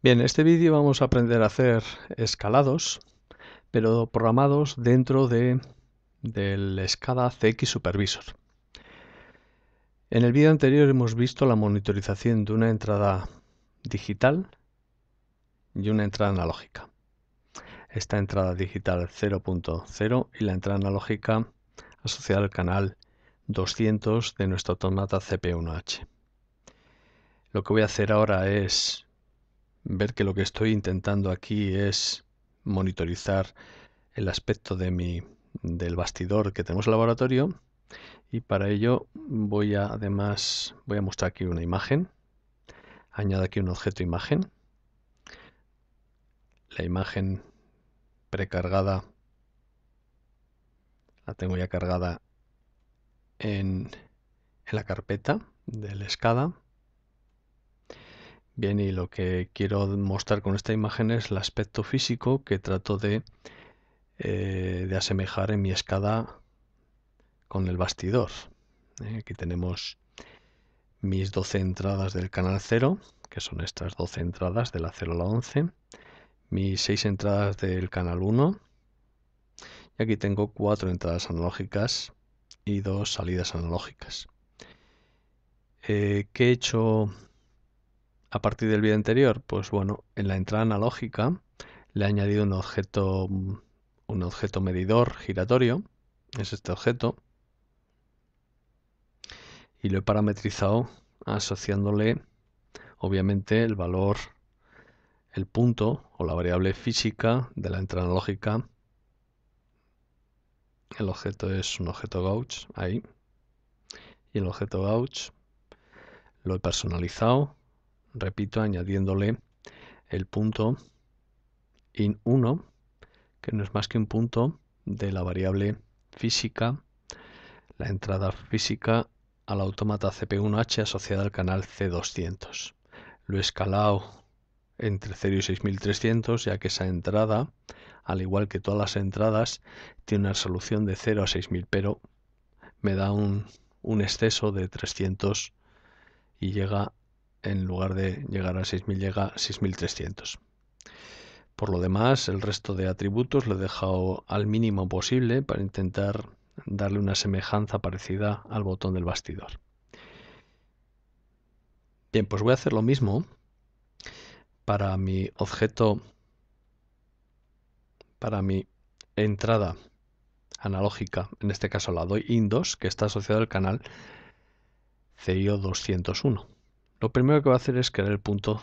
Bien, en este vídeo vamos a aprender a hacer escalados, pero programados dentro de, del escala CX Supervisor. En el vídeo anterior hemos visto la monitorización de una entrada digital y una entrada analógica. Esta entrada digital 0.0 y la entrada analógica asociada al canal 200 de nuestro automata CP1H. Lo que voy a hacer ahora es ver que lo que estoy intentando aquí es monitorizar el aspecto de mi, del bastidor que tenemos en el laboratorio y para ello voy a además voy a mostrar aquí una imagen añado aquí un objeto imagen la imagen precargada la tengo ya cargada en, en la carpeta del escada Bien, y lo que quiero mostrar con esta imagen es el aspecto físico que trato de, eh, de asemejar en mi escada con el bastidor. Eh. aquí tenemos mis 12 entradas del canal 0, que son estas 12 entradas de la 0 a la 11, mis 6 entradas del canal 1, y aquí tengo 4 entradas analógicas y 2 salidas analógicas. Eh, ¿Qué he hecho a partir del vídeo anterior? Pues bueno, en la entrada analógica le he añadido un objeto, mm, un objeto medidor giratorio, es este objeto, y lo he parametrizado asociándole obviamente el valor, el punto o la variable física de la entrada analógica. El objeto es un objeto gauge, ahí. Y el objeto gauge lo he personalizado repito, añadiéndole el punto in1, que no es más que un punto de la variable física, la entrada física al autómata CP1H asociada al canal C200. Lo he escalado entre 0 y 6300, ya que esa entrada, al igual que todas las entradas, tiene una resolución de 0 a 6000, pero me da un, exceso de 300 y llega en lugar de llegar a 6.000 llega a 6.300. Por lo demás, el resto de atributos lo he dejado al mínimo posible para intentar darle una semejanza parecida al botón del bastidor. Bien, pues voy a hacer lo mismo para mi objeto, para mi entrada analógica, en este caso la doy IN2, que está asociada al canal CIO201. Lo primero que va a hacer es crear el punto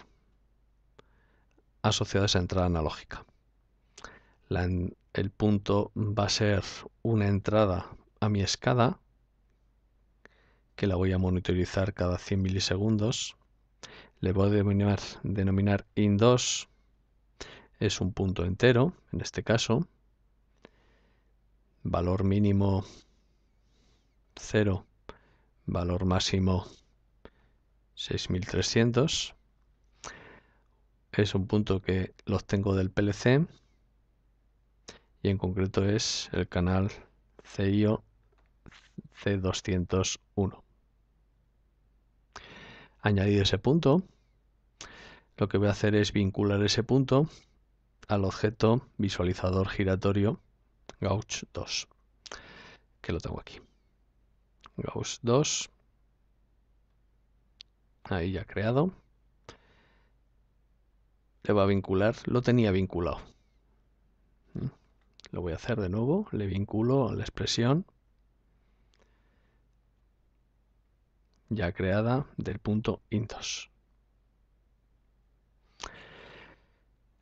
asociado a esa entrada analógica. el punto va a ser una entrada a mi escada, que la voy a monitorizar cada 100 milisegundos. Le voy a denominar, denominar in2, es un punto entero, en este caso. Valor mínimo 0, valor máximo 0 6300. Es un punto que los tengo del PLC y en concreto es el canal CIO C201. Añadido ese punto, lo que voy a hacer es vincular ese punto al objeto visualizador giratorio Gauch 2, que lo tengo aquí. Gauss 2 ahí ya creado. Le va a vincular, lo tenía vinculado. ¿Mm? Lo voy a hacer de nuevo, le vinculo a la expresión ya creada del punto intos.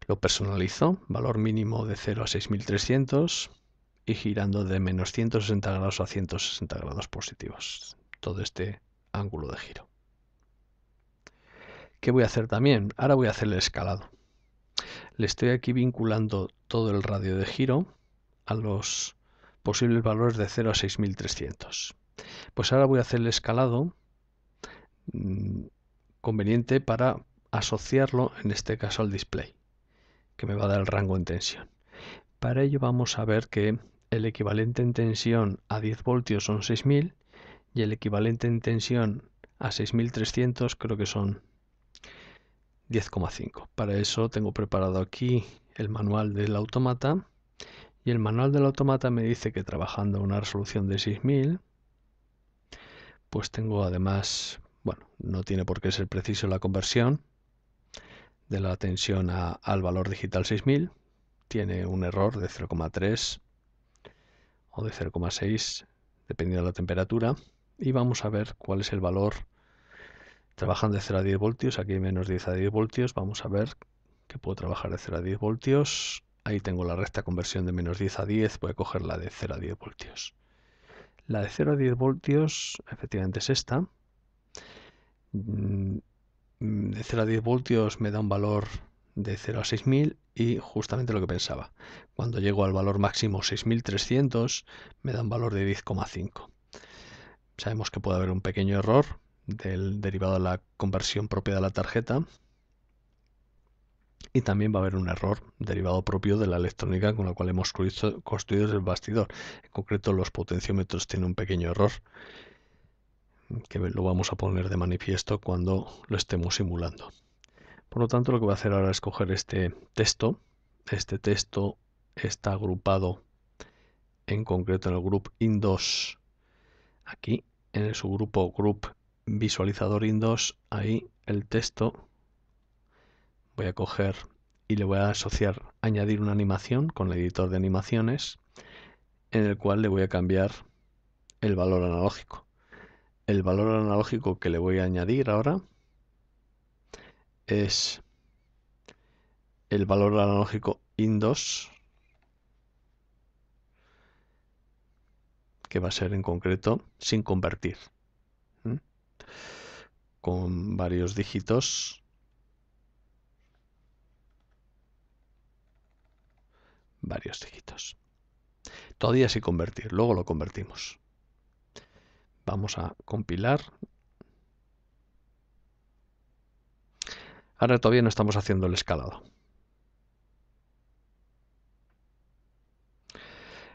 Lo personalizo, valor mínimo de 0 a 6300 y girando de menos 160 grados a 160 grados positivos. Todo este ángulo de giro. ¿Qué voy a hacer también? Ahora voy a hacer el escalado. Le estoy aquí vinculando todo el radio de giro a los posibles valores de 0 a 6300. Pues ahora voy a hacer el escalado mm, conveniente para asociarlo en este caso al display, que me va a dar el rango en tensión. Para ello vamos a ver que el equivalente en tensión a 10 voltios son 6000 y el equivalente en tensión a 6300 creo que son 10,5. Para eso tengo preparado aquí el manual del automata y el manual del automata me dice que trabajando una resolución de 6000 pues tengo además, bueno, no tiene por qué ser preciso la conversión de la tensión al valor digital 6000, tiene un error de 0,3 o de 0,6 dependiendo de la temperatura y vamos a ver cuál es el valor Trabajando de 0 a 10 voltios, aquí hay menos 10 a 10 voltios, vamos a ver que puedo trabajar de 0 a 10 voltios, ahí tengo la recta conversión de menos 10 a 10, voy a coger la de 0 a 10 voltios. La de 0 a 10 voltios efectivamente es esta, mm, de 0 a 10 voltios me da un valor de 0 a 6000 y justamente lo que pensaba, cuando llego al valor máximo 6300 me da un valor de 10,5. Sabemos que puede haber un pequeño error, del derivado de la conversión propia de la tarjeta. Y también va a haber un error derivado propio de la electrónica con la cual hemos construido el bastidor. En concreto, los potenciómetros tienen un pequeño error que lo vamos a poner de manifiesto cuando lo estemos simulando. Por lo tanto, lo que voy a hacer ahora es coger este texto. Este texto está agrupado en concreto en el grupo in2 aquí en el subgrupo group visualizador INDOS, ahí el texto, voy a coger y le voy a asociar, añadir una animación con el editor de animaciones, en el cual le voy a cambiar el valor analógico. El valor analógico que le voy a añadir ahora es el valor analógico INDOS, que va a ser en concreto sin convertir con varios dígitos. Varios dígitos. Todavía sin convertir, luego lo convertimos. Vamos a compilar. Ahora todavía no estamos haciendo el escalado.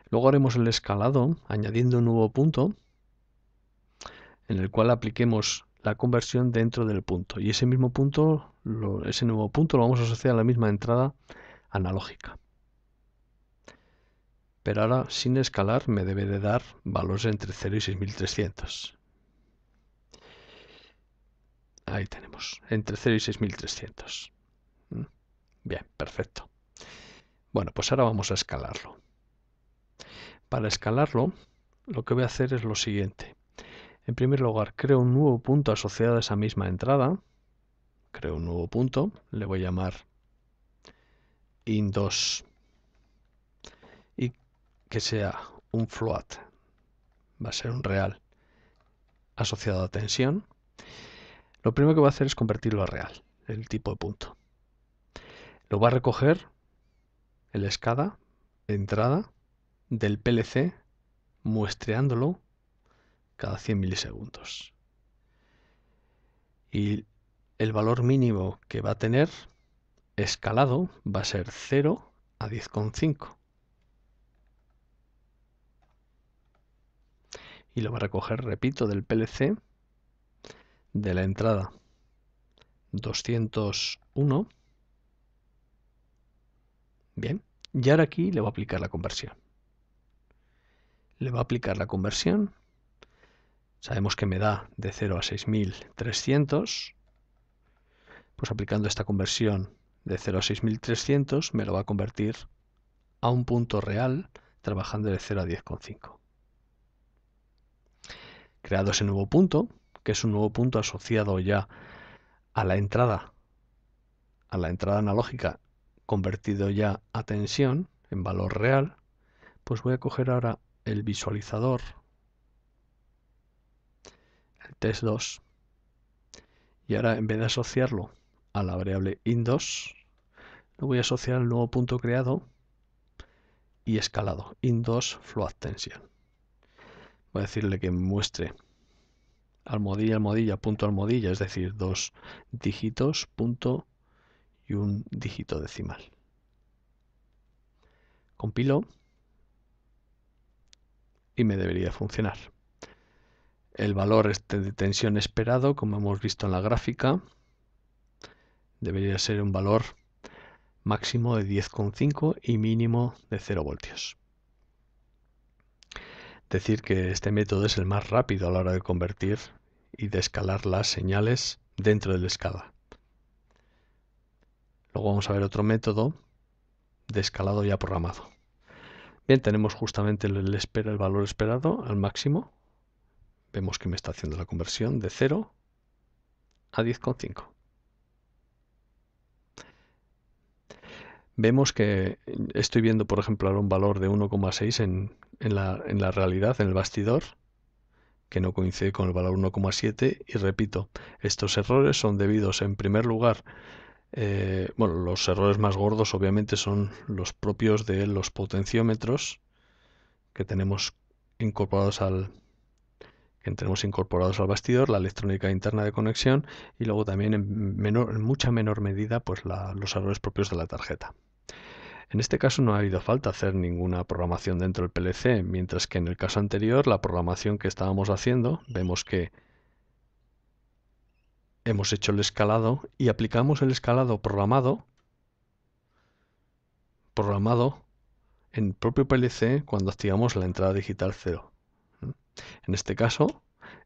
Luego haremos el escalado añadiendo un nuevo punto en el cual apliquemos la conversión dentro del punto. Y ese mismo punto, ese nuevo punto lo vamos a asociar a la misma entrada analógica. Pero ahora sin escalar me debe de dar valores entre 0 y 6300. Ahí tenemos, entre 0 y 6300. ¿Mm? Bien, perfecto. Bueno, pues ahora vamos a escalarlo. Para escalarlo, lo que voy a hacer es lo siguiente. En primer lugar, creo un nuevo punto asociado a esa misma entrada. Creo un nuevo punto, le voy a llamar in2 y que sea un float, va a ser un real asociado a tensión. Lo primero que va a hacer es convertirlo a real, el tipo de punto. Lo va a recoger el escada, entrada, del PLC, muestreándolo cada 100 milisegundos. Y el valor mínimo que va a tener escalado va a ser 0 a 10,5. Y lo va a recoger, repito, del PLC de la entrada 201. Bien, y ahora aquí le va a aplicar la conversión. Le va a aplicar la conversión sabemos que me da de 0 a 6300, pues aplicando esta conversión de 0 a 6300 me lo va a convertir a un punto real trabajando de 0 a 10,5. Creado ese nuevo punto, que es un nuevo punto asociado ya a la entrada, a la entrada analógica convertido ya a tensión en valor real, pues voy a coger ahora el visualizador test 2 y ahora en vez de asociarlo a la variable in2 lo voy a asociar al nuevo punto creado y escalado in2 float voy a decirle que muestre almohadilla almohadilla punto almohadilla es decir dos dígitos punto y un dígito decimal compilo y me debería funcionar el valor este de tensión esperado, como hemos visto en la gráfica, debería ser un valor máximo de 10,5 y mínimo de 0 voltios. Decir que este método es el más rápido a la hora de convertir y de escalar las señales dentro de la escala. Luego vamos a ver otro método de escalado ya programado. Bien, tenemos justamente el, el valor esperado al máximo, Vemos que me está haciendo la conversión de 0 a 10,5. Vemos que estoy viendo, por ejemplo, ahora un valor de 1,6 en, la, en la realidad, en el bastidor, que no coincide con el valor 1,7 y repito, estos errores son debidos en primer lugar, eh, bueno, los errores más gordos obviamente son los propios de los potenciómetros que tenemos incorporados al, tenemos incorporados al bastidor, la electrónica interna de conexión y luego también en, menor, mucha menor medida pues los errores propios de la tarjeta. En este caso no ha habido falta hacer ninguna programación dentro del PLC, mientras que en el caso anterior la programación que estábamos haciendo vemos que hemos hecho el escalado y aplicamos el escalado programado programado en propio PLC cuando activamos la entrada digital 0. En este caso,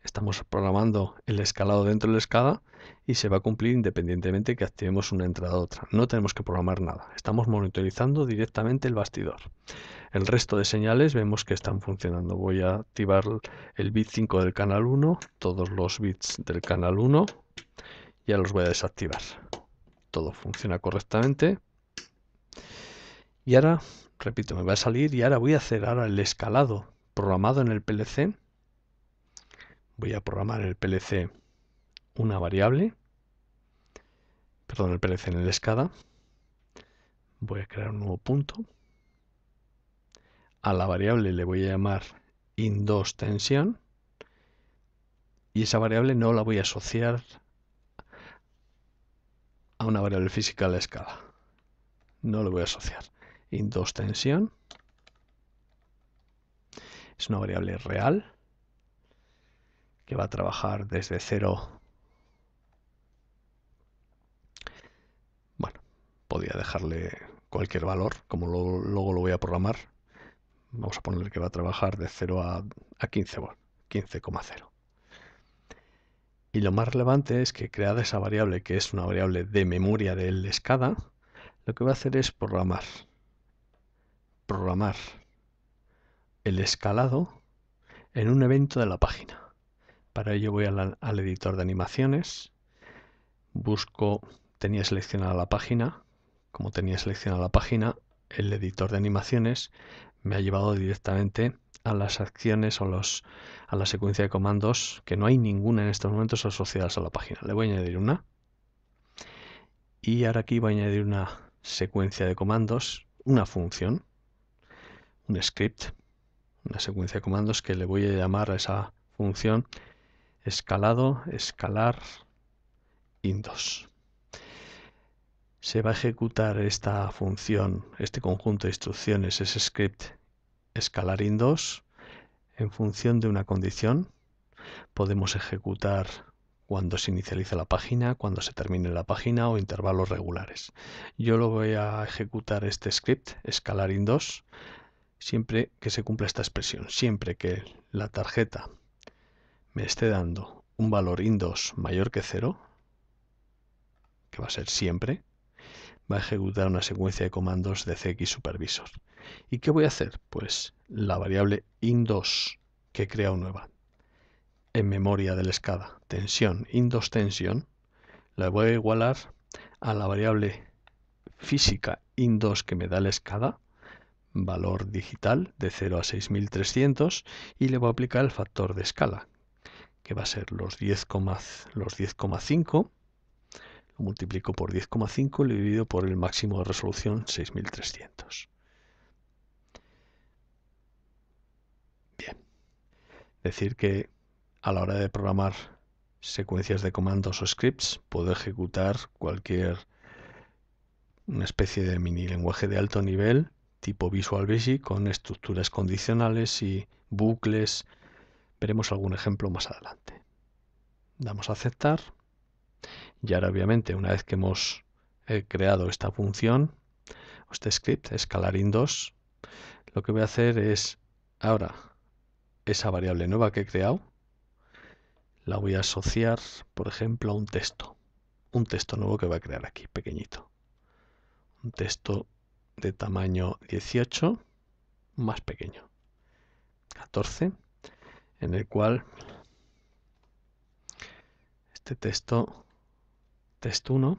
estamos programando el escalado dentro de la escala y se va a cumplir independientemente que activemos una entrada u otra. No tenemos que programar nada, estamos monitorizando directamente el bastidor. El resto de señales vemos que están funcionando. Voy a activar el bit 5 del canal 1, todos los bits del canal 1, ya los voy a desactivar. Todo funciona correctamente. Y ahora, repito, me va a salir y ahora voy a hacer el escalado programado en el PLC voy a programar el PLC una variable, perdón, el PLC en el escala. voy a crear un nuevo punto, a la variable le voy a llamar in2 tensión y esa variable no la voy a asociar a una variable física a la escala. No la voy a asociar. in tensión es una variable real va a trabajar desde cero. Bueno, podía dejarle cualquier valor, como luego lo voy a programar. Vamos a ponerle que va a trabajar de 0 a, a 15 15,0. Y lo más relevante es que creada esa variable, que es una variable de memoria del SCADA, lo que va a hacer es programar. Programar el escalado en un evento de la página. Para ello voy al editor de animaciones, busco, tenía seleccionada la página, como tenía seleccionada la página, el editor de animaciones me ha llevado directamente a las acciones o a la secuencia de comandos, que no hay ninguna en estos momentos asociadas a la página. Le voy a añadir una. Y ahora aquí voy a añadir una secuencia de comandos, una función, un script, una secuencia de comandos que le voy a llamar a esa función escalado, escalar, IN2. Se va a ejecutar esta función, este conjunto de instrucciones, ese script escalar IN2, en función de una condición. Podemos ejecutar cuando se inicializa la página, cuando se termine la página o intervalos regulares. Yo lo voy a ejecutar este script, escalar in 2, siempre que se cumpla esta expresión, siempre que la tarjeta me esté dando un valor INDOS mayor que 0, que va a ser siempre, va a ejecutar una secuencia de comandos de CX supervisor. ¿Y qué voy a hacer? Pues la variable INDOS que he creado nueva en memoria del escada tensión, INDOS tensión, la voy a igualar a la variable física INDOS que me da el escada, valor digital de 0 a 6300 y le voy a aplicar el factor de escala, va a ser los 10,5, los 10,5 lo multiplico por 10,5 y lo divido por el máximo de resolución 6300. Bien, decir que a la hora de programar secuencias de comandos o scripts puedo ejecutar cualquier una especie de mini lenguaje de alto nivel tipo Visual Basic con estructuras condicionales y bucles, Veremos algún ejemplo más adelante. Damos a aceptar. Y ahora obviamente una vez que hemos eh, creado esta función, este script, escalarin2, lo que voy a hacer es ahora esa variable nueva que he creado, la voy a asociar, por ejemplo, a un texto. Un texto nuevo que voy a crear aquí, pequeñito. Un texto de tamaño 18, más pequeño. 14 en el cual este texto, test 1,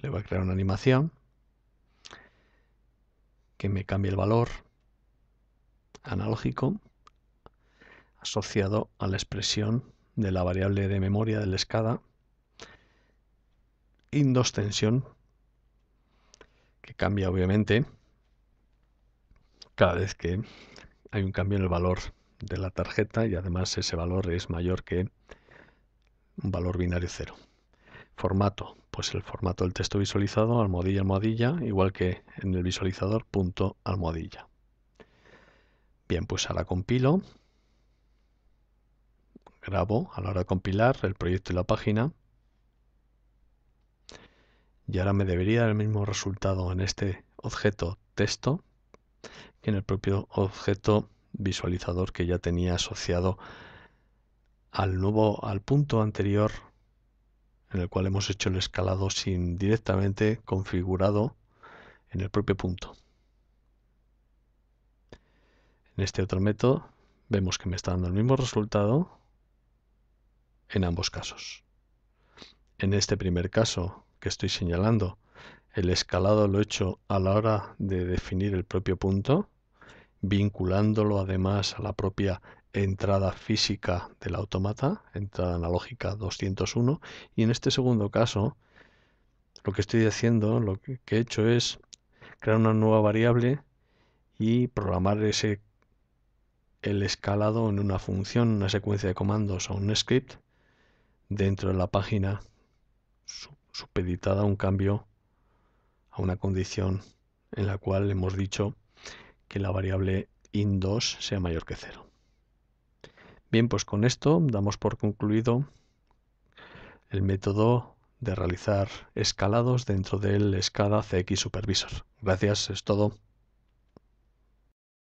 le voy a crear una animación que me cambie el valor analógico asociado a la expresión de la variable de memoria de del escada indostensión que cambia obviamente cada vez que hay un cambio en el valor de la tarjeta y además ese valor es mayor que un valor binario cero. Formato, pues el formato del texto visualizado, almohadilla, almohadilla, igual que en el visualizador, punto, almohadilla. Bien, pues ahora compilo, grabo a la hora de compilar el proyecto y la página. Y ahora me debería dar el mismo resultado en este objeto texto en el propio objeto visualizador que ya tenía asociado al nuevo, al punto anterior en el cual hemos hecho el escalado sin directamente configurado en el propio punto. En este otro método vemos que me está dando el mismo resultado en ambos casos. En este primer caso que estoy señalando el escalado lo he hecho a la hora de definir el propio punto, vinculándolo además a la propia entrada física del automata, entrada analógica 201, y en este segundo caso lo que estoy haciendo, lo que he hecho es crear una nueva variable y programar ese el escalado en una función, una secuencia de comandos o un script dentro de la página supeditada a un cambio a una condición en la cual hemos dicho que la variable in2 sea mayor que 0. Bien, pues con esto damos por concluido el método de realizar escalados dentro del escala CX Supervisor. Gracias, es todo.